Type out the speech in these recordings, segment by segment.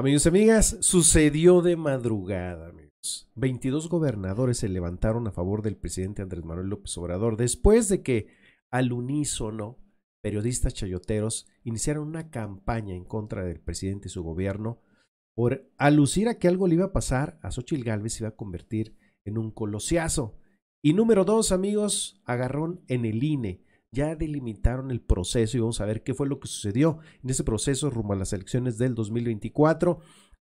Amigos y amigas, sucedió de madrugada, amigos. 22 gobernadores se levantaron a favor del presidente Andrés Manuel López Obrador después de que, al unísono, periodistas chayoteros iniciaron una campaña en contra del presidente y su gobierno por alucir a que algo le iba a pasar a Xochitl Galvez se iba a convertir en un colosiazo. Y número dos, amigos, agarrón en el INE ya delimitaron el proceso y vamos a ver qué fue lo que sucedió en ese proceso rumbo a las elecciones del 2024.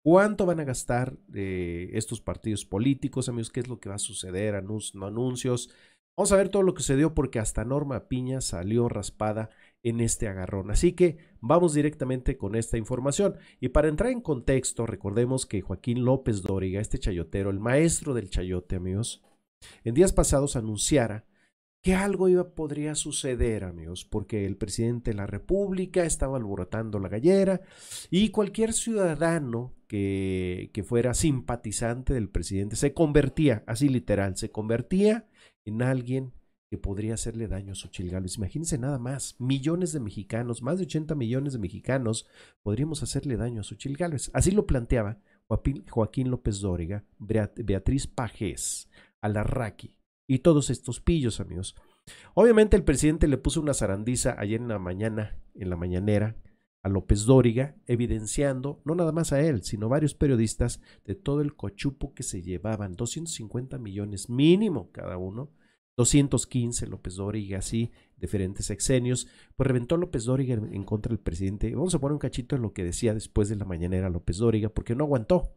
¿Cuánto van a gastar eh, estos partidos políticos, amigos? ¿Qué es lo que va a suceder? Anuncios, no anuncios. Vamos a ver todo lo que sucedió porque hasta Norma Piña salió raspada en este agarrón. Así que vamos directamente con esta información. Y para entrar en contexto, recordemos que Joaquín López Dóriga, este chayotero, el maestro del chayote, amigos, en días pasados anunciara que algo iba, podría suceder, amigos, porque el presidente de la República estaba alborotando la gallera y cualquier ciudadano que, que fuera simpatizante del presidente se convertía, así literal, se convertía en alguien que podría hacerle daño a Xochitl Imagínense nada más, millones de mexicanos, más de 80 millones de mexicanos, podríamos hacerle daño a su Gálvez. Así lo planteaba Joaquín López Dóriga, Beatriz Pajés, Alarraqui, y todos estos pillos, amigos. Obviamente el presidente le puso una zarandiza ayer en la mañana, en la mañanera, a López Dóriga, evidenciando, no nada más a él, sino varios periodistas de todo el cochupo que se llevaban, 250 millones mínimo cada uno, 215 López Dóriga, así, diferentes exenios pues reventó López Dóriga en contra del presidente. Vamos a poner un cachito en lo que decía después de la mañanera López Dóriga, porque no aguantó.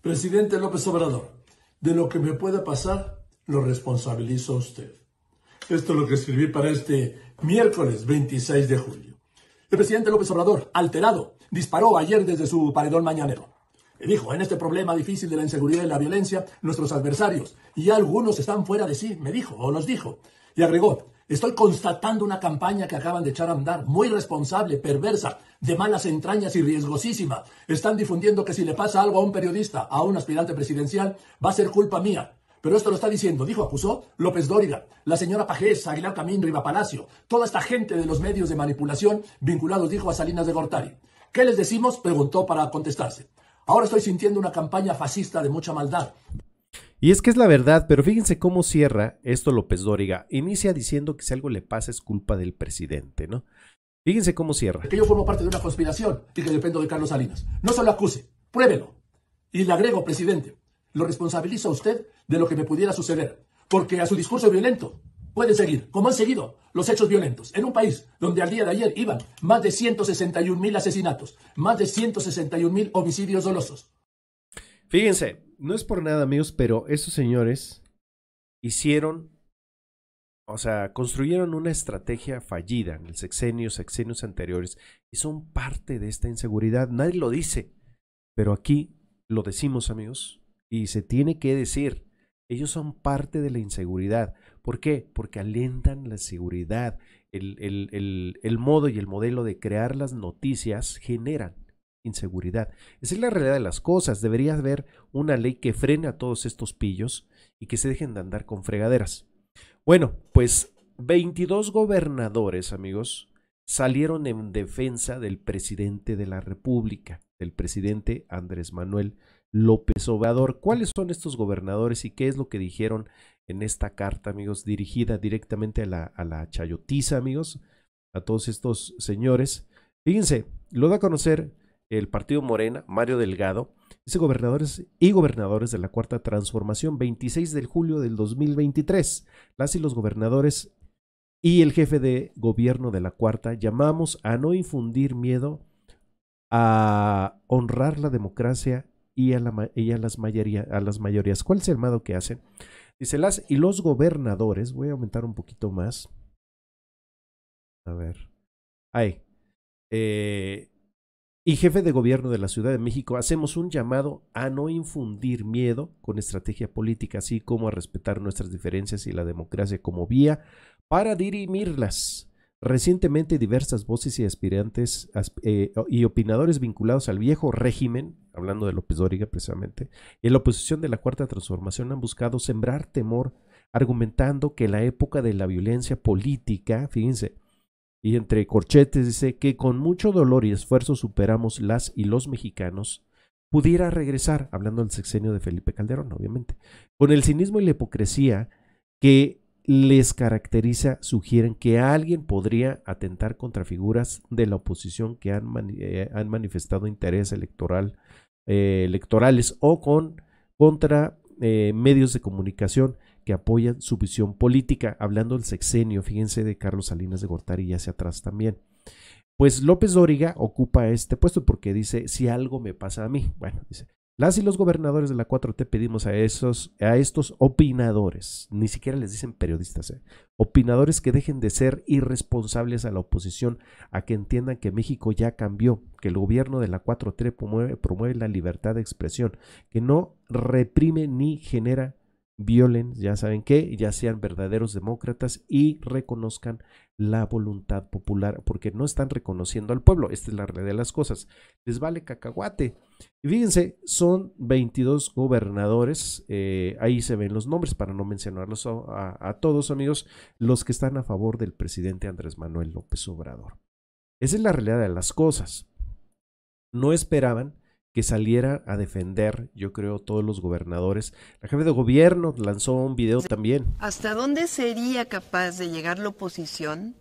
Presidente López Obrador, de lo que me pueda pasar, lo responsabilizo usted. Esto es lo que escribí para este miércoles 26 de julio. El presidente López Obrador, alterado, disparó ayer desde su paredón mañanero. Y dijo, en este problema difícil de la inseguridad y la violencia, nuestros adversarios y algunos están fuera de sí, me dijo, o nos dijo. Y agregó, estoy constatando una campaña que acaban de echar a andar, muy responsable, perversa, de malas entrañas y riesgosísima. Están difundiendo que si le pasa algo a un periodista, a un aspirante presidencial, va a ser culpa mía. Pero esto lo está diciendo, dijo, acusó López Dóriga, la señora Pajés, Aguilar Camín, Riva Palacio, toda esta gente de los medios de manipulación vinculados, dijo, a Salinas de Gortari. ¿Qué les decimos? Preguntó para contestarse. Ahora estoy sintiendo una campaña fascista de mucha maldad. Y es que es la verdad, pero fíjense cómo cierra esto López Dóriga. Inicia diciendo que si algo le pasa es culpa del presidente, ¿no? Fíjense cómo cierra. Que yo formo parte de una conspiración y que dependo de Carlos Salinas. No se lo acuse, pruébelo. Y le agrego, presidente, lo responsabiliza a usted de lo que me pudiera suceder, porque a su discurso violento pueden seguir, como han seguido los hechos violentos, en un país donde al día de ayer iban más de 161 mil asesinatos, más de 161 mil homicidios dolosos. Fíjense, no es por nada, amigos, pero esos señores hicieron, o sea, construyeron una estrategia fallida en el sexenio, sexenios anteriores, y son parte de esta inseguridad. Nadie lo dice, pero aquí lo decimos, amigos, y se tiene que decir, ellos son parte de la inseguridad. ¿Por qué? Porque alentan la seguridad. El, el, modo y el modelo de crear las noticias generan inseguridad. Esa es la realidad de las cosas. Debería haber una ley que frene a todos estos pillos y que se dejen de andar con fregaderas. Bueno, pues 22 gobernadores, amigos, salieron en defensa del presidente de la República, del presidente Andrés Manuel López Obrador. ¿Cuáles son estos gobernadores y qué es lo que dijeron en esta carta, amigos, dirigida directamente a la, a la chayotiza, amigos, a todos estos señores? Fíjense, lo da a conocer el partido Morena, Mario Delgado, dice gobernadores y gobernadores de la Cuarta Transformación, 26 de julio del 2023. Las y los gobernadores y el jefe de gobierno de la Cuarta llamamos a no infundir miedo, a honrar la democracia y a, las, a las mayorías. ¿Cuál es el mado que hacen? Dice las y los gobernadores. Voy a aumentar un poquito más. A ver. Ahí. Eh, y jefe de gobierno de la Ciudad de México, hacemos un llamado a no infundir miedo con estrategia política, así como a respetar nuestras diferencias y la democracia como vía para dirimirlas. Recientemente diversas voces y aspirantes eh, y opinadores vinculados al viejo régimen, hablando de López Dóriga precisamente, en la oposición de la Cuarta Transformación han buscado sembrar temor, argumentando que la época de la violencia política, fíjense, y entre corchetes dice que con mucho dolor y esfuerzo superamos las y los mexicanos, pudiera regresar, hablando del sexenio de Felipe Calderón, obviamente, con el cinismo y la hipocresía que les caracteriza sugieren que alguien podría atentar contra figuras de la oposición que han, eh, manifestado interés electoral, eh, electorales o con, contra eh, medios de comunicación que apoyan su visión política. Hablando del sexenio, fíjense de Carlos Salinas de Gortari y hacia atrás también. Pues López Dóriga ocupa este puesto porque dice, si algo me pasa a mí, bueno, dice, las y los gobernadores de la 4T pedimos a, esos, a estos opinadores, ni siquiera les dicen periodistas, eh, opinadores que dejen de ser irresponsables a la oposición, a que entiendan que México ya cambió, que el gobierno de la 4T promueve la libertad de expresión, que no reprime ni genera violen, ya saben que ya sean verdaderos demócratas y reconozcan la voluntad popular, porque no están reconociendo al pueblo. Esta es la realidad de las cosas. Les vale cacahuate. Y fíjense, son 22 gobernadores, eh, ahí se ven los nombres para no mencionarlos a, a todos, amigos, los que están a favor del presidente Andrés Manuel López Obrador. Esa es la realidad de las cosas. No esperaban que saliera a defender, yo creo, todos los gobernadores. La jefe de gobierno lanzó un video también. ¿Hasta dónde sería capaz de llegar la oposición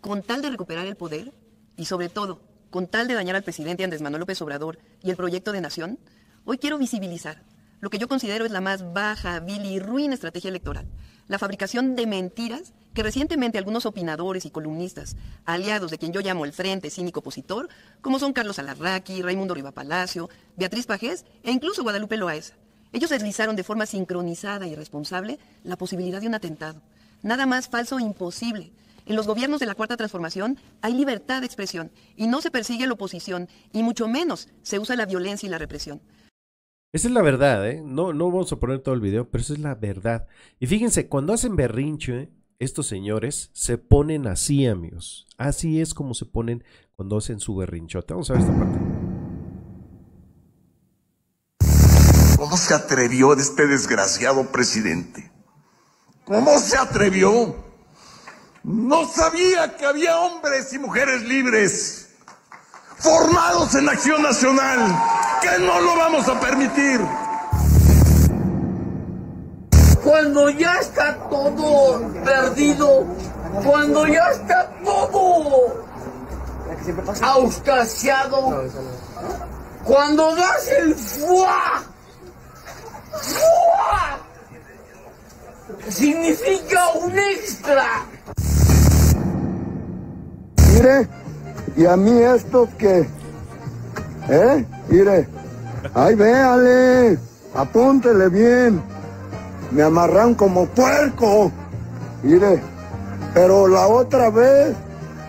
con tal de recuperar el poder y sobre todo con tal de dañar al presidente Andrés Manuel López Obrador y el proyecto de nación? Hoy quiero visibilizar lo que yo considero es la más baja, vil y ruin estrategia electoral la fabricación de mentiras que recientemente algunos opinadores y columnistas, aliados de quien yo llamo el Frente Cínico Opositor, como son Carlos Alarraqui, Raimundo Palacio, Beatriz Pajés e incluso Guadalupe Loaiza. Ellos deslizaron de forma sincronizada y responsable la posibilidad de un atentado. Nada más falso o e imposible. En los gobiernos de la Cuarta Transformación hay libertad de expresión y no se persigue la oposición y mucho menos se usa la violencia y la represión. Esa es la verdad, ¿eh? No, no vamos a poner todo el video, pero esa es la verdad. Y fíjense, cuando hacen berrinche, estos señores se ponen así, amigos. Así es como se ponen cuando hacen su berrinchote. Vamos a ver esta parte. ¿Cómo se atrevió este desgraciado presidente? ¿Cómo se atrevió? No sabía que había hombres y mujeres libres formados en acción nacional, que no lo vamos a permitir. Cuando ya está todo perdido, cuando ya está todo auscasiado, cuando das el fuá, fuá, significa un extra. Mire. Y a mí estos que... ¿Eh? Mire. Ay, véale. Apúntele bien. Me amarran como puerco. Mire. Pero la otra vez...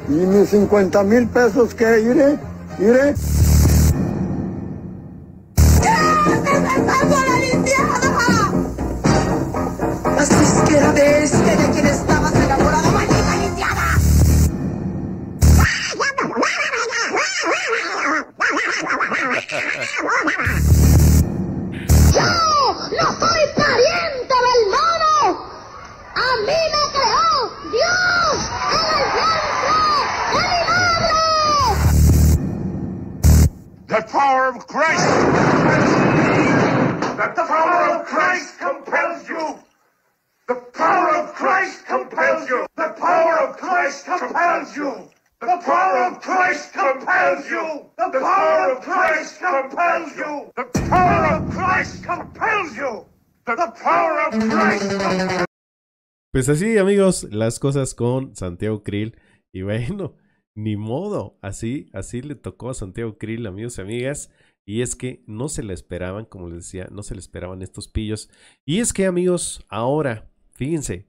Y mis 50 mil pesos que... Mire. Mire. ¡No, no, no! Pues así, amigos, las cosas con Santiago Krill. Y bueno, ni modo, así, así le tocó a Santiago Krill, amigos y amigas. Y es que no se la esperaban, como les decía, no se le esperaban estos pillos. Y es que, amigos, ahora, fíjense,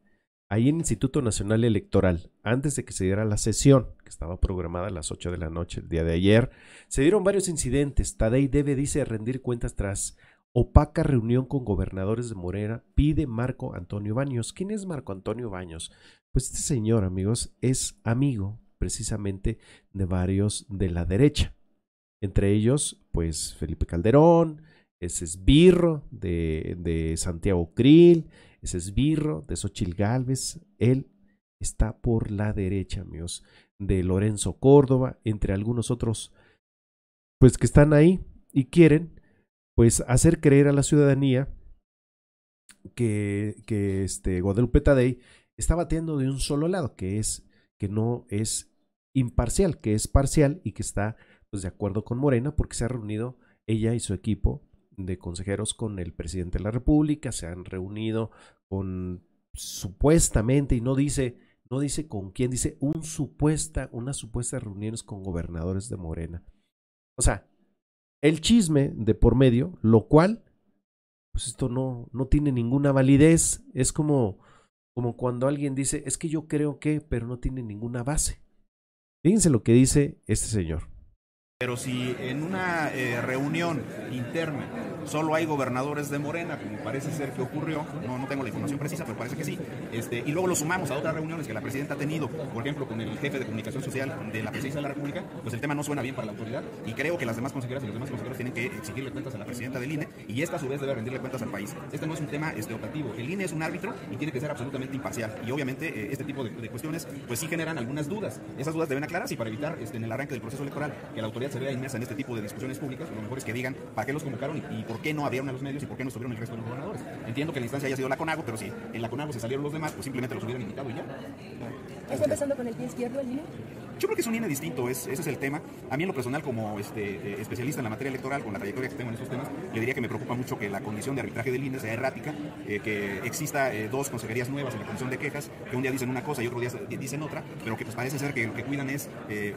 ahí en el Instituto Nacional Electoral, antes de que se diera la sesión, que estaba programada a las 8 de la noche el día de ayer, se dieron varios incidentes. Tadei debe, dice, rendir cuentas tras Opaca reunión con gobernadores de Morena pide Marco Antonio Baños. ¿Quién es Marco Antonio Baños? Pues este señor, amigos, es amigo precisamente de varios de la derecha. Entre ellos, pues Felipe Calderón, ese esbirro de, de Santiago Krill, ese esbirro de Xochil Gálvez. Él está por la derecha, amigos, de Lorenzo Córdoba, entre algunos otros, pues que están ahí y quieren pues hacer creer a la ciudadanía que, que este Guadalupe Tadei está batiendo de un solo lado, que es que no es imparcial, que es parcial y que está pues de acuerdo con Morena porque se ha reunido ella y su equipo de consejeros con el presidente de la República, se han reunido con supuestamente y no dice no dice con quién, dice un supuesta, una supuesta reuniones con gobernadores de Morena. O sea, el chisme de por medio, lo cual, pues esto no, no tiene ninguna validez. Es como, como cuando alguien dice, es que yo creo que, pero no tiene ninguna base. Fíjense lo que dice este señor. Pero si en una eh, reunión interna solo hay gobernadores de Morena, como parece ser que ocurrió, no, no tengo la información precisa, pero parece que sí, este, y luego lo sumamos a otras reuniones que la presidenta ha tenido, por ejemplo, con el jefe de comunicación social de la presidencia de la República, pues el tema no suena bien para la autoridad y creo que las demás consejeras y los demás consejeros tienen que exigirle cuentas a la presidenta del INE y esta a su vez debe rendirle cuentas al país. Este no es un tema este, optativo, el INE es un árbitro y tiene que ser absolutamente imparcial y obviamente eh, este tipo de, cuestiones pues sí generan algunas dudas, esas dudas deben aclararse y para evitar este, en el arranque del proceso electoral que la autoridad se vea inmersa en este tipo de discusiones públicas, lo mejor es que digan para qué los convocaron y por qué no abrieron a los medios y por qué no subieron el resto de los gobernadores. Entiendo que la instancia haya sido la CONAGO, pero si en la CONAGO se salieron los demás, pues simplemente los hubieran invitado y ya. ¿Está empezando con el pie izquierdo el niño yo creo que es un INE distinto, es, ese es el tema. A mí en lo personal, como este, eh, especialista en la materia electoral, con la trayectoria que tengo en estos temas, le diría que me preocupa mucho que la condición de arbitraje del INE sea errática, eh, que exista eh, dos consejerías nuevas en la comisión de quejas, que un día dicen una cosa y otro día dicen otra, pero que pues parece ser que lo que cuidan es,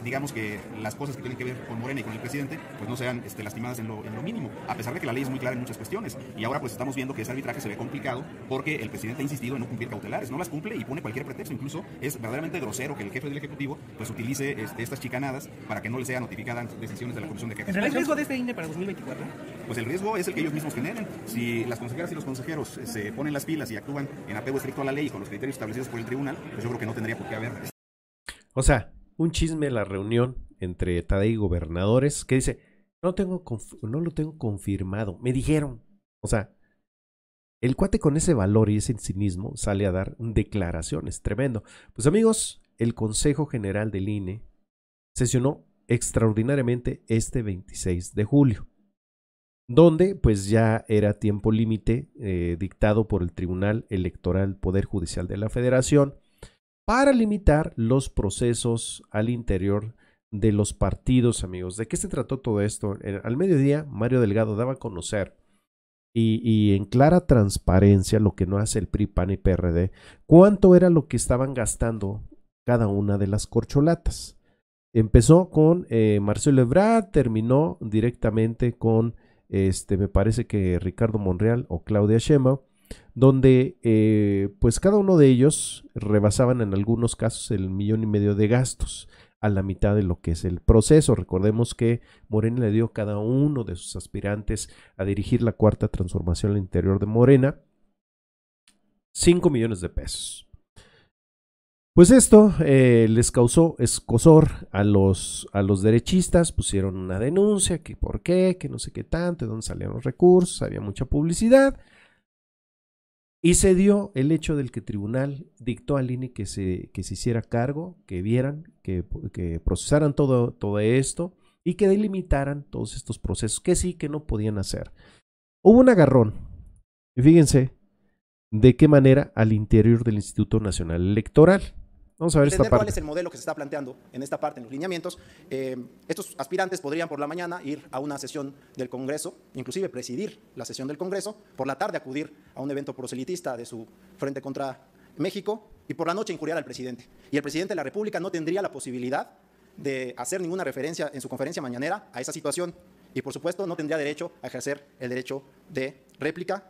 digamos que las cosas que tienen que ver con Morena y con el presidente, pues no sean este, lastimadas en lo, en lo mínimo, a pesar de que la ley es muy clara en muchas cuestiones. Y ahora pues estamos viendo que ese arbitraje se ve complicado porque el presidente ha insistido en no cumplir cautelares, no las cumple y pone cualquier pretexto, incluso es verdaderamente grosero que el jefe del Ejecutivo pues dice este, estas chicanadas para que no le sean notificadas decisiones de la Comisión de Quejas. ¿El riesgo de este INE para 2024? Pues el riesgo es el que ellos mismos generen. Si las consejeras y los consejeros eh, se ponen las pilas y actúan en apego estricto a la ley y con los criterios establecidos por el tribunal, pues yo creo que no tendría por qué haber. Este, o sea, un chisme la reunión entre tade y gobernadores que dice, no, tengo no lo tengo confirmado, me dijeron. O sea, el cuate con ese valor y ese cinismo sale a dar declaraciones, tremendo. Pues amigos, el Consejo General del INE sesionó extraordinariamente este 26 de julio, donde pues ya era tiempo límite eh, dictado por el Tribunal Electoral Poder Judicial de la Federación para limitar los procesos al interior de los partidos, amigos. ¿De qué se trató todo esto? Eh, al mediodía, Mario Delgado daba a conocer y, y, en clara transparencia lo que no hace el PRI, PAN y PRD, cuánto era lo que estaban gastando cada una de las corcholatas. Empezó con eh, Marcelo Ebrard, terminó directamente con, este, me parece que Ricardo Monreal o Claudia Schema, donde eh, pues cada uno de ellos rebasaban en algunos casos el millón y medio de gastos a la mitad de lo que es el proceso. Recordemos que Morena le dio a cada uno de sus aspirantes a dirigir la cuarta transformación al interior de Morena 5 millones de pesos. Pues esto eh, les causó escosor a los, a los derechistas, pusieron una denuncia, que por qué, que no sé qué tanto, de dónde salían los recursos, había mucha publicidad. Y se dio el hecho del que tribunal dictó al INE que se, que se hiciera cargo, que vieran, que, procesaran todo, todo esto y que delimitaran todos estos procesos que sí, que no podían hacer. Hubo un agarrón, y fíjense de qué manera al interior del Instituto Nacional Electoral. Vamos a ver esta parte. cuál es el modelo que se está planteando en esta parte, en los lineamientos. Eh, estos aspirantes podrían por la mañana ir a una sesión del Congreso, inclusive presidir la sesión del Congreso, por la tarde acudir a un evento proselitista de su Frente contra México y por la noche injuriar al presidente. Y el presidente de la República no tendría la posibilidad de hacer ninguna referencia en su conferencia mañanera a esa situación y por supuesto no tendría derecho a ejercer el derecho de réplica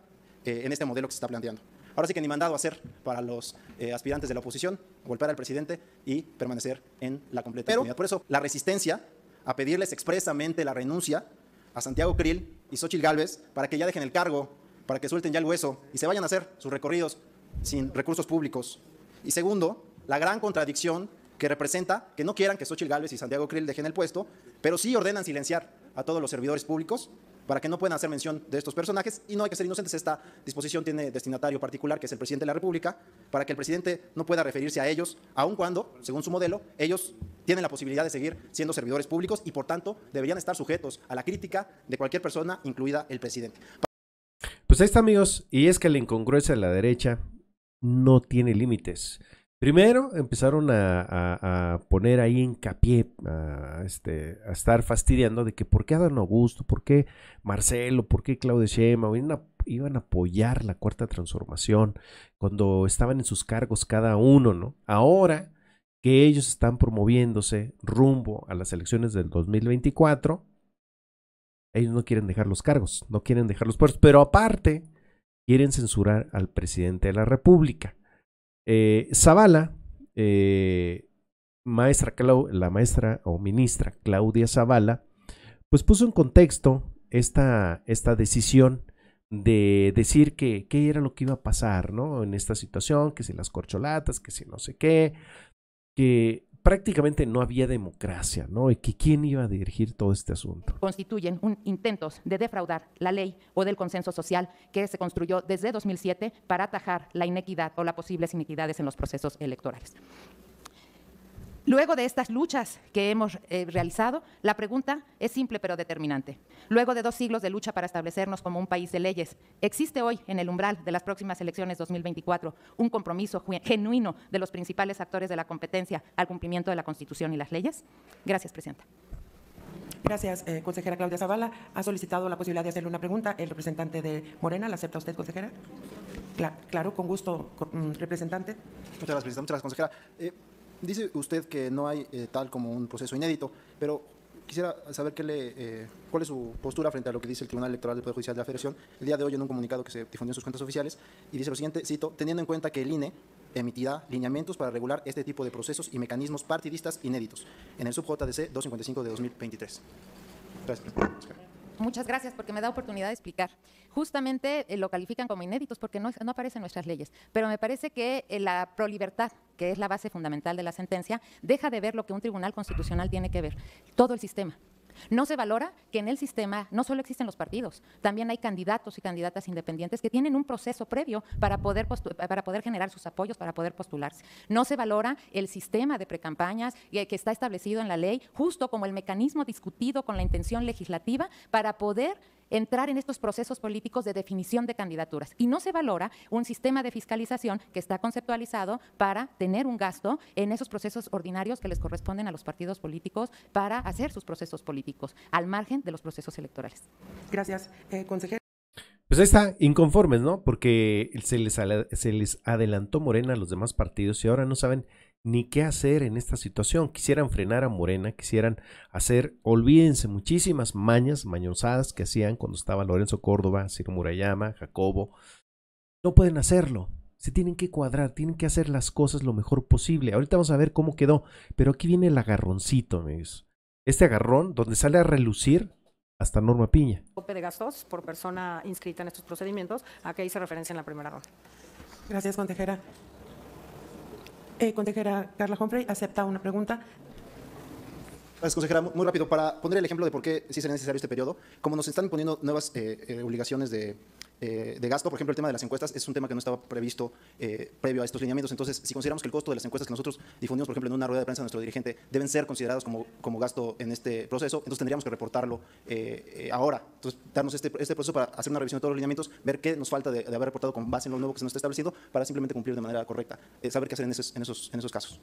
eh, en este modelo que se está planteando. Ahora sí que ni mandado a hacer para los eh, aspirantes de la oposición, golpear al presidente y permanecer en la completa Pero, Por eso, la resistencia a pedirles expresamente la renuncia a Santiago Krill y Xochitl Gálvez para que ya dejen el cargo, para que suelten ya el hueso y se vayan a hacer sus recorridos sin recursos públicos. Y segundo, la gran contradicción que representa que no quieran que Xochitl Gálvez y Santiago Krill dejen el puesto, pero sí ordenan silenciar a todos los servidores públicos para que no puedan hacer mención de estos personajes y no hay que ser inocentes. Esta disposición tiene destinatario particular, que es el presidente de la República, para que el presidente no pueda referirse a ellos, aun cuando, según su modelo, ellos tienen la posibilidad de seguir siendo servidores públicos y, por tanto, deberían estar sujetos a la crítica de cualquier persona, incluida el presidente. Pues ahí está, amigos, y es que la incongruencia de la derecha no tiene límites. Primero empezaron a, poner ahí hincapié, a, este, a estar fastidiando de que por qué Adán Augusto, por qué Marcelo, por qué Claudio Schema iban, iban a, apoyar la cuarta transformación cuando estaban en sus cargos cada uno, ¿no? Ahora que ellos están promoviéndose rumbo a las elecciones del 2024, ellos no quieren dejar los cargos, no quieren dejar los puestos, pero aparte quieren censurar al presidente de la República. Eh, Zavala, eh, maestra la maestra o ministra Claudia Zavala, pues puso en contexto esta, esta decisión de decir que qué era lo que iba a pasar, ¿no? En esta situación, que si las corcholatas, que si no sé qué, que prácticamente no había democracia, ¿no? ¿Y que, quién iba a dirigir todo este asunto? Constituyen un intentos de defraudar la ley o del consenso social que se construyó desde 2007 para atajar la inequidad o las posibles inequidades en los procesos electorales. Luego de estas luchas que hemos eh, realizado, la pregunta es simple pero determinante. Luego de dos siglos de lucha para establecernos como un país de leyes, ¿existe hoy en el umbral de las próximas elecciones 2024 un compromiso genuino de los principales actores de la competencia al cumplimiento de la Constitución y las leyes? Gracias, Presidenta. Gracias, eh, consejera Claudia Zavala. Ha solicitado la posibilidad de hacerle una pregunta el representante de Morena. ¿La acepta usted, consejera? claro, con gusto, mm, representante. Muchas gracias, muchas consejera. Eh, Dice usted que no hay eh, tal como un proceso inédito, pero quisiera saber qué le, eh, cuál es su postura frente a lo que dice el Tribunal Electoral del Poder Judicial de la Federación el día de hoy en un comunicado que se difundió en sus cuentas oficiales y dice lo siguiente, cito, teniendo en cuenta que el INE emitirá lineamientos para regular este tipo de procesos y mecanismos partidistas inéditos en el subJDC 255 de 2023. Gracias. Muchas gracias porque me da oportunidad de explicar. Justamente eh, lo califican como inéditos porque no, aparecen nuestras leyes, pero me parece que eh, la prolibertad, que es la base fundamental de la sentencia, deja de ver lo que un tribunal constitucional tiene que ver, todo el sistema, no se valora que en el sistema no solo existen los partidos, también hay candidatos y candidatas independientes que tienen un proceso previo para poder, para poder generar sus apoyos, para poder postularse. No se valora el sistema de precampañas que está establecido en la ley, justo como el mecanismo discutido con la intención legislativa para poder entrar en estos procesos políticos de definición de candidaturas. Y no se valora un sistema de fiscalización que está conceptualizado para tener un gasto en esos procesos ordinarios que les corresponden a los partidos políticos para hacer sus procesos políticos, al margen de los procesos electorales. Gracias, eh, consejero. Pues ahí está, inconformes, ¿no? Porque se se les adelantó Morena a los demás partidos y ahora no saben ni qué hacer en esta situación. Quisieran frenar a Morena, quisieran hacer, olvídense, muchísimas mañas, mañosadas que hacían cuando estaba Lorenzo Córdoba, Sir Murayama, Jacobo. No pueden hacerlo. Se tienen que cuadrar, tienen que hacer las cosas lo mejor posible. Ahorita vamos a ver cómo quedó, pero aquí viene el agarroncito, amigos. Este agarrón donde sale a relucir hasta Norma Piña. Tope de gastos por persona inscrita en estos procedimientos, a que hice referencia en la primera ronda. Gracias, consejera. Eh, consejera Carla Humphrey, acepta una pregunta. Gracias, consejera. Muy rápido, para poner el ejemplo de por qué sí será necesario este periodo, como nos están poniendo nuevas eh, eh, obligaciones de eh, de gasto, por ejemplo, el tema de las encuestas es un tema que no estaba previsto eh, previo a estos lineamientos. Entonces, si consideramos que el costo de las encuestas que nosotros difundimos, por ejemplo, en una rueda de prensa de nuestro dirigente, deben ser considerados como, como gasto en este proceso, entonces tendríamos que reportarlo eh, ahora. Entonces, darnos este, este, proceso para hacer una revisión de todos los lineamientos, ver qué nos falta de, haber reportado con base en lo nuevo que se nos está establecido para simplemente cumplir de manera correcta, saber qué hacer en esos, en esos, en esos casos.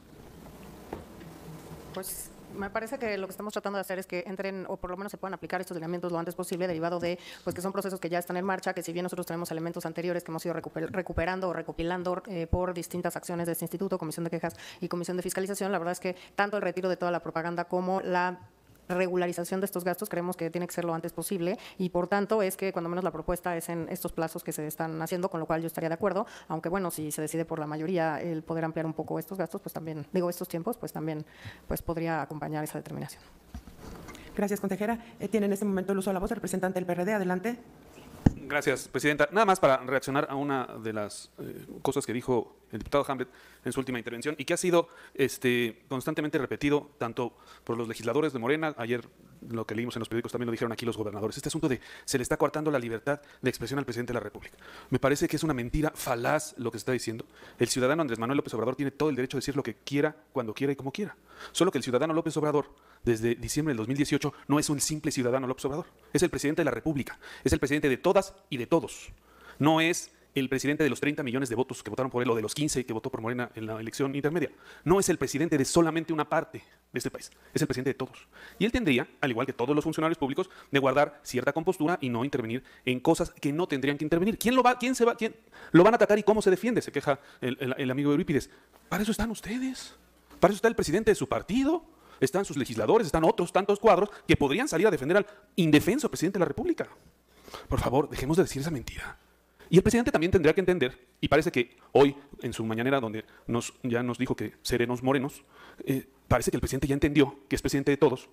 Pues, me parece que lo que estamos tratando de hacer es que entren o por lo menos se puedan aplicar estos lineamientos lo antes posible, derivado de pues que son procesos que ya están en marcha, que si bien nosotros tenemos elementos anteriores que hemos ido recuperando o recopilando eh, por distintas acciones de este instituto, Comisión de Quejas y Comisión de Fiscalización, la verdad es que tanto el retiro de toda la propaganda como la regularización de estos gastos creemos que tiene que ser lo antes posible y por tanto es que cuando menos la propuesta es en estos plazos que se están haciendo, con lo cual yo estaría de acuerdo, aunque bueno, si se decide por la mayoría el poder ampliar un poco estos gastos, pues también, digo estos tiempos, pues también pues podría acompañar esa determinación. Gracias, consejera. Eh, tiene en este momento el uso de la voz el representante del PRD. Adelante. Gracias, Presidenta. Nada más para reaccionar a una de las eh, cosas que dijo el diputado Hamlet en su última intervención y que ha sido este, constantemente repetido tanto por los legisladores de Morena, ayer lo que leímos en los periódicos también lo dijeron aquí los gobernadores, este asunto de se le está cortando la libertad de expresión al presidente de la República. Me parece que es una mentira falaz lo que se está diciendo. El ciudadano Andrés Manuel López Obrador tiene todo el derecho de decir lo que quiera, cuando quiera y como quiera. Solo que el ciudadano López Obrador, desde diciembre del 2018, no es un simple ciudadano López Obrador, es el presidente de la República, es el presidente de todas y de todos. No es el presidente de los 30 millones de votos que votaron por él o de los 15 que votó por Morena en la elección intermedia. No es el presidente de solamente una parte de este país, es el presidente de todos. Y él tendría, al igual que todos los funcionarios públicos, de guardar cierta compostura y no intervenir en cosas que no tendrían que intervenir. ¿Quién lo va, quién se va, quién lo van a atacar y cómo se defiende? Se queja el amigo Eurípides. Para eso están ustedes. Para eso está el presidente de su partido están sus legisladores, están otros tantos cuadros que podrían salir a defender al indefenso presidente de la República. Por favor, dejemos de decir esa mentira. Y el presidente también tendría que entender, y parece que hoy, en su mañanera, donde nos, ya nos dijo que serenos morenos, eh, parece que el presidente ya entendió que es presidente de todos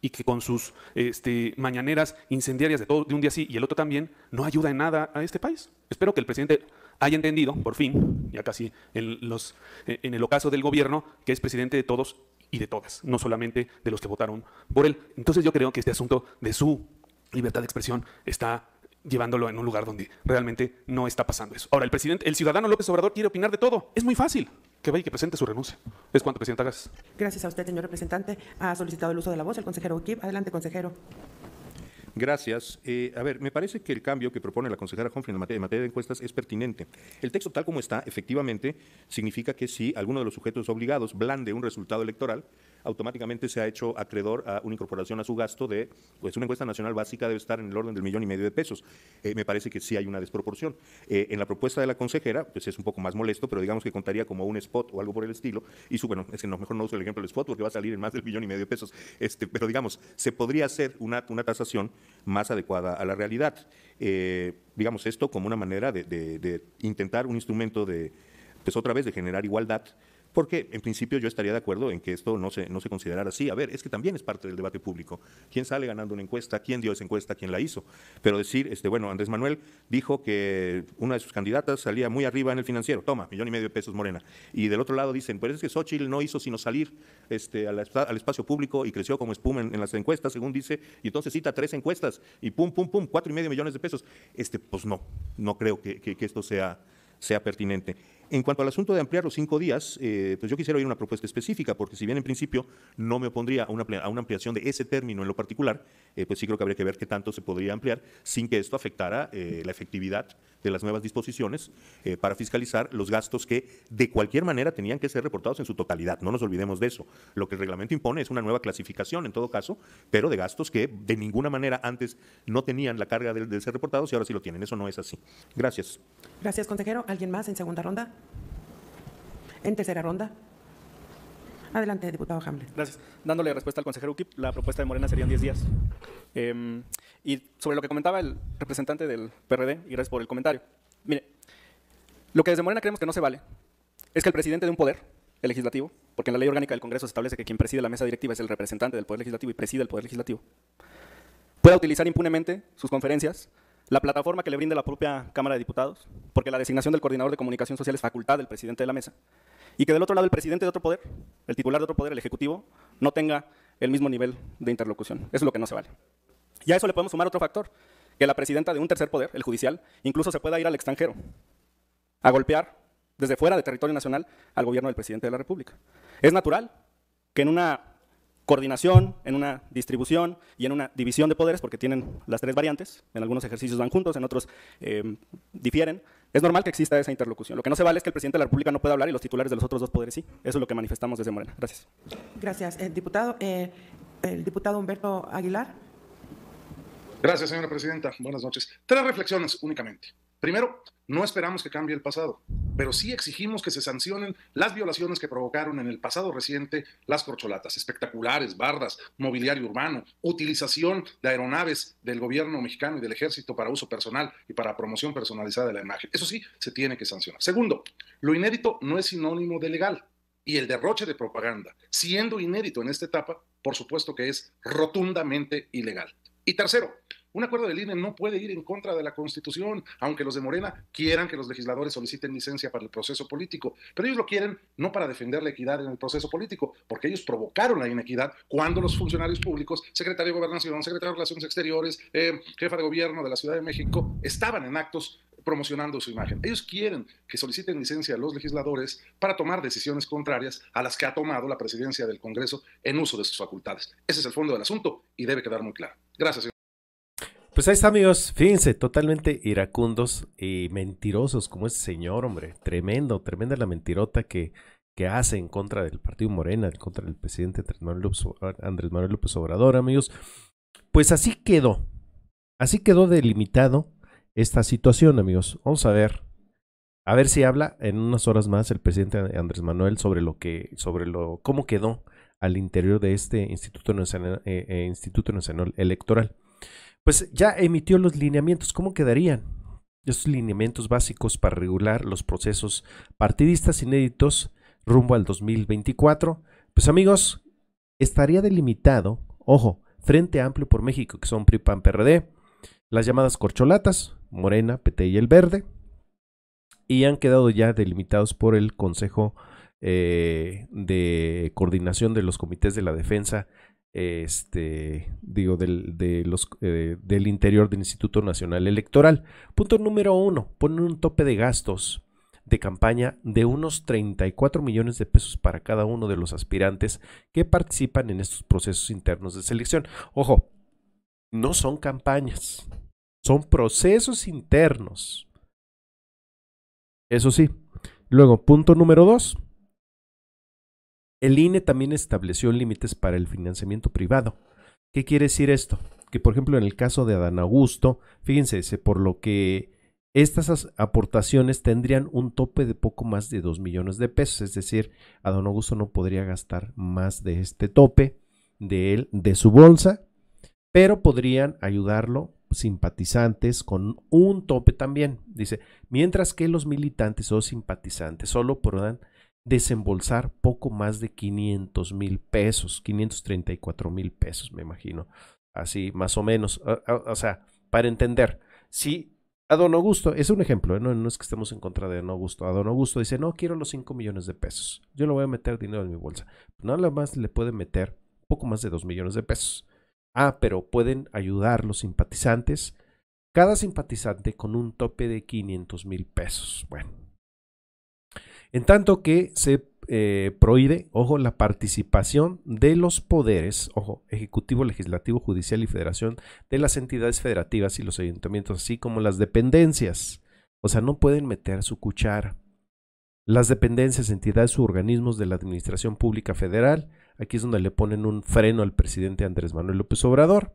y que con sus este, mañaneras incendiarias de, todo, de un día sí y el otro también, no ayuda en nada a este país. Espero que el presidente haya entendido, por fin, ya casi en, los, eh, en el ocaso del gobierno, que es presidente de todos y de todas, no solamente de los que votaron por él. Entonces yo creo que este asunto de su libertad de expresión está llevándolo en un lugar donde realmente no está pasando eso. Ahora, el presidente, el ciudadano López Obrador quiere opinar de todo. Es muy fácil. Que vaya y que presente su renuncia. Es cuanto, presidenta Gracias a usted, señor representante. Ha solicitado el uso de la voz el consejero Ukip. Adelante, consejero. Gracias. Eh, a ver, me parece que el cambio que propone la consejera Humphrey en materia, de encuestas es pertinente. El texto tal como está, efectivamente, significa que si alguno de los sujetos obligados blande un resultado electoral, automáticamente se ha hecho acreedor a una incorporación a su gasto de, pues una encuesta nacional básica debe estar en el orden del millón y medio de pesos. Eh, me parece que sí hay una desproporción. Eh, en la propuesta de la consejera, pues es un poco más molesto, pero digamos que contaría como un spot o algo por el estilo. Y su, bueno, es que no, mejor no uso el ejemplo del spot porque va a salir en más del millón y medio de pesos. Este, pero digamos, se podría hacer una, tasación más adecuada a la realidad. Eh, digamos esto como una manera de, de intentar un instrumento de, pues otra vez, de generar igualdad porque en principio yo estaría de acuerdo en que esto no se, no se considerara así. A ver, es que también es parte del debate público. ¿Quién sale ganando una encuesta? ¿Quién dio esa encuesta? ¿Quién la hizo? Pero decir, este, bueno, Andrés Manuel dijo que una de sus candidatas salía muy arriba en el financiero. Toma, millón y medio de pesos morena. Y del otro lado dicen, pues es que Xochitl no hizo sino salir este, al, espacio público y creció como espuma en, las encuestas, según dice. Y entonces cita tres encuestas y pum, pum, pum, cuatro y medio millones de pesos. Este, pues no, no creo que, esto sea, sea pertinente. En cuanto al asunto de ampliar los cinco días, eh, pues yo quisiera oír una propuesta específica, porque si bien en principio no me opondría a una, ampliación de ese término en lo particular, eh, pues sí creo que habría que ver qué tanto se podría ampliar sin que esto afectara eh, la efectividad de las nuevas disposiciones eh, para fiscalizar los gastos que de cualquier manera tenían que ser reportados en su totalidad. No nos olvidemos de eso. Lo que el reglamento impone es una nueva clasificación en todo caso, pero de gastos que de ninguna manera antes no tenían la carga de, ser reportados y ahora sí lo tienen. Eso no es así. Gracias. Gracias, consejero. ¿Alguien más en segunda ronda? ¿En tercera ronda? Adelante, diputado Hamlet. Gracias. Dándole respuesta al consejero UKIP, la propuesta de Morena serían 10 días. Em, y sobre lo que comentaba el representante del PRD, y gracias por el comentario. Mire, lo que desde Morena creemos que no se vale es que el presidente de un poder, el legislativo, porque en la ley orgánica del Congreso se establece que quien preside la mesa directiva es el representante del poder legislativo y preside el poder legislativo, pueda utilizar impunemente sus conferencias, la plataforma que le brinde la propia Cámara de Diputados, porque la designación del coordinador de comunicación social es facultad del presidente de la mesa, y que del otro lado el presidente de otro poder, el titular de otro poder, el ejecutivo, no tenga el mismo nivel de interlocución. Eso es lo que no se vale. Y a eso le podemos sumar otro factor, que la presidenta de un tercer poder, el judicial, incluso se pueda ir al extranjero a golpear desde fuera de territorio nacional al gobierno del presidente de la República. Es natural que en una coordinación, en una distribución y en una división de poderes, porque tienen las tres variantes, en algunos ejercicios van juntos, en otros eh, difieren, es normal que exista esa interlocución. Lo que no se vale es que el presidente de la República no pueda hablar y los titulares de los otros dos poderes sí. Eso es lo que manifestamos desde Morena. Gracias. Gracias. Eh, diputado, eh, el diputado Humberto Aguilar. Gracias, señora presidenta. Buenas noches. Tres reflexiones únicamente. Primero, no esperamos que cambie el pasado, pero sí exigimos que se sancionen las violaciones que provocaron en el pasado reciente las corcholatas espectaculares, bardas, mobiliario urbano, utilización de aeronaves del gobierno mexicano y del ejército para uso personal y para promoción personalizada de la imagen. Eso sí, se tiene que sancionar. Segundo, lo inédito no es sinónimo de legal y el derroche de propaganda, siendo inédito en esta etapa, por supuesto que es rotundamente ilegal. Y tercero, un acuerdo del INE no puede ir en contra de la Constitución, aunque los de Morena quieran que los legisladores soliciten licencia para el proceso político. Pero ellos lo quieren no para defender la equidad en el proceso político, porque ellos provocaron la inequidad cuando los funcionarios públicos, secretario de Gobernación, secretario de Relaciones Exteriores, eh, jefa de gobierno de la Ciudad de México, estaban en actos promocionando su imagen. Ellos quieren que soliciten licencia a los legisladores para tomar decisiones contrarias a las que ha tomado la presidencia del Congreso en uso de sus facultades. Ese es el fondo del asunto y debe quedar muy claro. Gracias. Pues ahí está, amigos. Fíjense, totalmente iracundos y mentirosos como ese señor, hombre. Tremendo, tremenda la mentirota que, que hace en contra del Partido Morena, en contra del presidente Andrés Manuel López Obrador, amigos. Pues así quedó. Así quedó delimitado esta situación, amigos. Vamos a ver. A ver si habla en unas horas más el presidente Andrés Manuel sobre lo que, sobre lo, cómo quedó al interior de este Instituto Nacional, eh, eh, Instituto Nacional Electoral. Pues ya emitió los lineamientos, ¿cómo quedarían? Estos lineamientos básicos para regular los procesos partidistas inéditos rumbo al 2024. Pues amigos, estaría delimitado, ojo, Frente Amplio por México, que son PRI, PRD, las llamadas corcholatas, Morena, PT y el Verde, y han quedado ya delimitados por el Consejo eh, de coordinación de los comités de la defensa, este, digo, del, eh, del interior del Instituto Nacional Electoral. Punto número uno, ponen un tope de gastos de campaña de unos 34 millones de pesos para cada uno de los aspirantes que participan en estos procesos internos de selección. Ojo, no son campañas, son procesos internos. Eso sí. Luego, punto número dos, el INE también estableció límites para el financiamiento privado. ¿Qué quiere decir esto? Que por ejemplo en el caso de Adán Augusto, fíjense, por lo que estas aportaciones tendrían un tope de poco más de 2 millones de pesos, es decir, Adán Augusto no podría gastar más de este tope de él, de su bolsa, pero podrían ayudarlo simpatizantes con un tope también. Dice, mientras que los militantes o simpatizantes solo podrán desembolsar poco más de 500 mil pesos, 534 mil pesos, me imagino. Así, más o menos. Ah, ah, o, sea, para entender, si a don Augusto, es un ejemplo, ¿eh? no, no, es que estemos en contra de don Augusto. A don Augusto dice, no, quiero los 5 millones de pesos. Yo le voy a meter dinero en mi bolsa. Nada más le puede meter poco más de 2 millones de pesos. Ah, pero pueden ayudar los simpatizantes. Cada simpatizante con un tope de 500 mil pesos. Bueno, en tanto que se eh, prohíbe, ojo, la participación de los poderes, ojo, ejecutivo, legislativo, judicial y federación de las entidades federativas y los ayuntamientos, así como las dependencias. O sea, no pueden meter su cuchara. Las dependencias, entidades u organismos de la Administración Pública Federal, aquí es donde le ponen un freno al presidente Andrés Manuel López Obrador,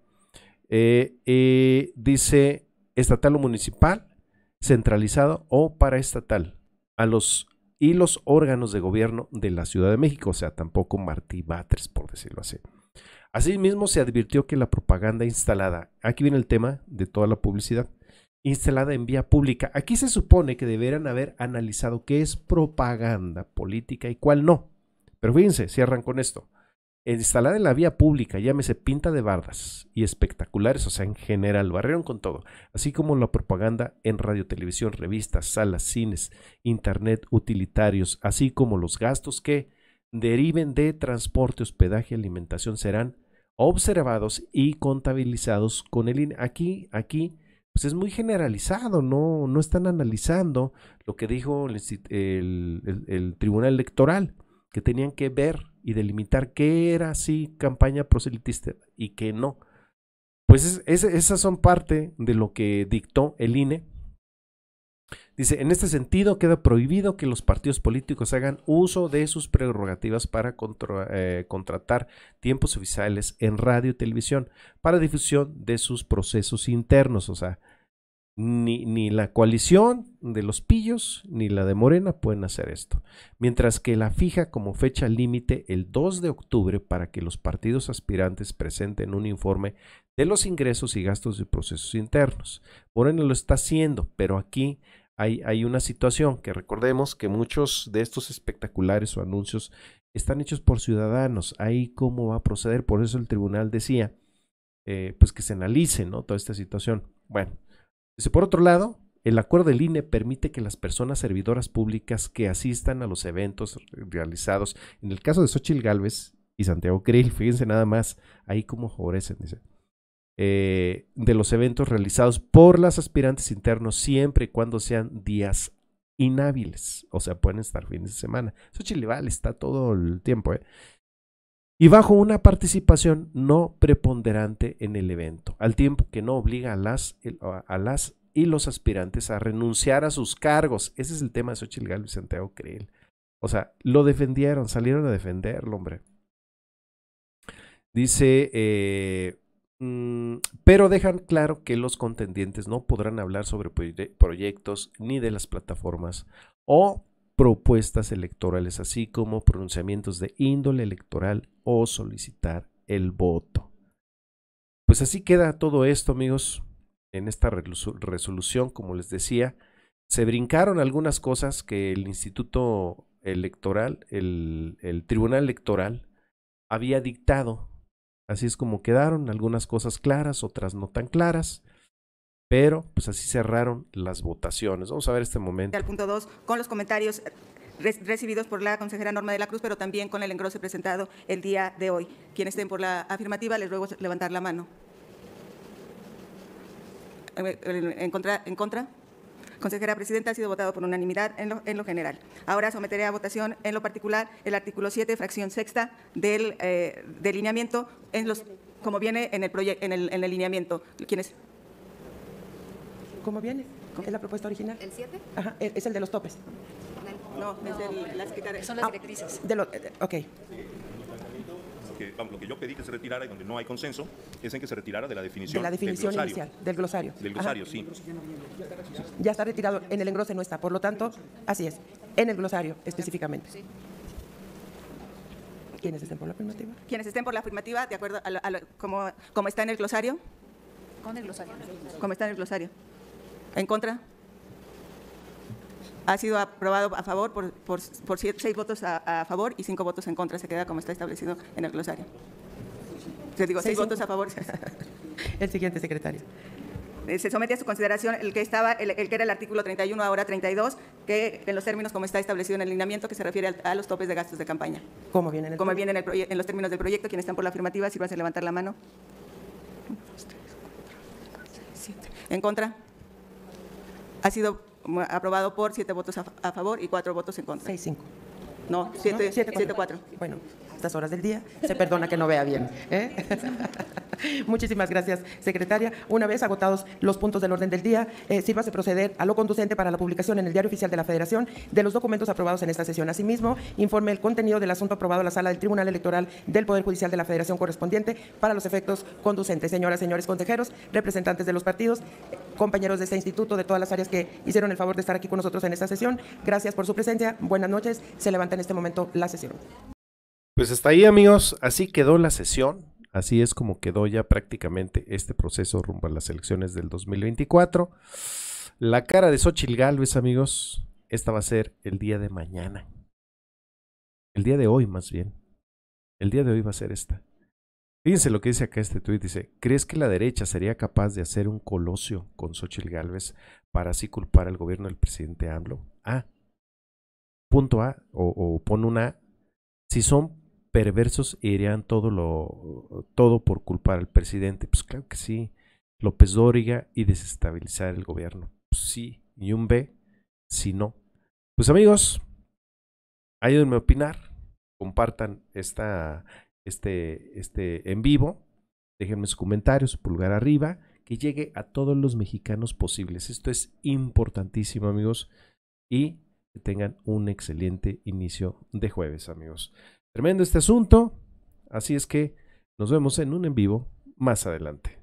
eh, eh, dice estatal o municipal, centralizado o paraestatal, a los y los órganos de gobierno de la Ciudad de México, o sea, tampoco Martí Batres, por decirlo así. Asimismo, se advirtió que la propaganda instalada, aquí viene el tema de toda la publicidad, instalada en vía pública, aquí se supone que deberán haber analizado qué es propaganda política y cuál no. Pero fíjense, cierran con esto instalada en la vía pública, llámese pinta de bardas y espectaculares, o sea, en general, barrieron con todo, así como la propaganda en radio, televisión, revistas, salas, cines, internet, utilitarios, así como los gastos que deriven de transporte, hospedaje, alimentación serán observados y contabilizados con el INE. Aquí, aquí, pues es muy generalizado, no, no están analizando lo que dijo el Tribunal Electoral, que tenían que ver y delimitar qué era sí campaña proselitista y qué no. Pues esas son parte de lo que dictó el INE. Dice, en este sentido queda prohibido que los partidos políticos hagan uso de sus prerrogativas para eh, contratar tiempos oficiales en radio y televisión para difusión de sus procesos internos. O sea, ni, la coalición de los pillos ni la de Morena pueden hacer esto, mientras que la fija como fecha límite el 2 de octubre para que los partidos aspirantes presenten un informe de los ingresos y gastos de procesos internos. Morena lo está haciendo, pero aquí hay, hay una situación que recordemos que muchos de estos espectaculares o anuncios están hechos por ciudadanos, ahí cómo va a proceder, por eso el tribunal decía eh, pues que se analice ¿no? toda esta situación. Bueno, Dice, por otro lado, el acuerdo del INE permite que las personas servidoras públicas que asistan a los eventos realizados, en el caso de Xochitl Galvez y Santiago Krill, fíjense nada más, ahí como favorecen, dice, eh, de los eventos realizados por las aspirantes internos siempre y cuando sean días inhábiles, o sea, pueden estar fines de semana. Xochitl vale, está todo el tiempo, ¿eh? y bajo una participación no preponderante en el evento, al tiempo que no obliga a las, a las y los aspirantes a renunciar a sus cargos. Ese es el tema de Xochitl y Santiago Creel. O sea, lo defendieron, salieron a defenderlo, hombre. Dice, eh, mm, pero dejan claro que los contendientes no podrán hablar sobre proyectos ni de las plataformas o propuestas electorales, así como pronunciamientos de índole electoral o solicitar el voto. Pues así queda todo esto, amigos, en esta resolución, como les decía. Se brincaron algunas cosas que el Instituto Electoral, el, Tribunal Electoral, había dictado. Así es como quedaron, algunas cosas claras, otras no tan claras. Pero pues así cerraron las votaciones. Vamos a ver este momento. Al punto 2, con los comentarios recibidos por la consejera Norma de la Cruz, pero también con el engrose presentado el día de hoy. Quienes estén por la afirmativa, les ruego levantar la mano. Eh, ¿En contra? Consejera Presidenta, ha sido votado por unanimidad en lo, general. Ahora someteré a votación en lo particular el artículo 7, fracción sexta del eh, delineamiento, en los, como viene en el, en el, en el lineamiento. ¿Quién ¿Cómo viene? ¿Es la propuesta original? ¿El 7? Ajá, es el de los topes. No, Son las ah, directrices. lo, eh, ok. Que, lo que yo pedí que se retirara y donde no hay consenso es en que se retirara de la definición. De la definición inicial, del glosario. Del glosario, sí. Ya está retirado, en el engrose no está, por lo tanto, así es, en el glosario específicamente. ¿Quiénes estén por la afirmativa? Quienes estén por la afirmativa, de acuerdo a, cómo como, como está en el glosario. Con el glosario. Como está en el glosario. ¿En contra? ha sido aprobado a favor por, seis votos a, favor y cinco votos en contra. Se queda como está establecido en el glosario. Se digo, seis, votos a favor. El siguiente, secretario. Eh, se somete a su consideración el que estaba, el, que era el artículo 31, ahora 32, que en los términos como está establecido en el lineamiento, que se refiere a, los topes de gastos de campaña. Como viene en Como viene en, los términos del proyecto, quienes están por la afirmativa, si vas a levantar la mano. ¿En contra? Ha sido aprobado por siete votos a, favor y cuatro votos en contra. 6-5. No, 7-4. 7 No, bueno, horas del día, se perdona que no vea bien. ¿eh? Muchísimas gracias, secretaria. Una vez agotados los puntos del orden del día, eh, sírvase proceder a lo conducente para la publicación en el Diario Oficial de la Federación de los documentos aprobados en esta sesión. Asimismo, informe el contenido del asunto aprobado en la sala del Tribunal Electoral del Poder Judicial de la Federación correspondiente para los efectos conducentes. Señoras, señores consejeros, representantes de los partidos, compañeros de este instituto, de todas las áreas que hicieron el favor de estar aquí con nosotros en esta sesión, gracias por su presencia. Buenas noches. Se levanta en este momento la sesión. Pues hasta ahí amigos, así quedó la sesión, así es como quedó ya prácticamente este proceso rumbo a las elecciones del 2024. La cara de Xochitl Galvez amigos, esta va a ser el día de mañana. El día de hoy más bien. El día de hoy va a ser esta. Fíjense lo que dice acá este tuit, dice, ¿crees que la derecha sería capaz de hacer un colosio con Xochitl Galvez para así culpar al gobierno del presidente AMLO? A. Punto A, o, o pon una A. Si son perversos irían todo, lo, todo por culpar al presidente. Pues claro que sí. López Dóriga y desestabilizar el gobierno. Pues, sí. ni un B, si no. Pues amigos, ayúdenme a opinar. Compartan esta, este, este en vivo. Déjenme sus comentarios, pulgar arriba. Que llegue a todos los mexicanos posibles. Esto es importantísimo, amigos. Y que tengan un excelente inicio de jueves, amigos. Tremendo este asunto. Así es que nos vemos en un en vivo más adelante.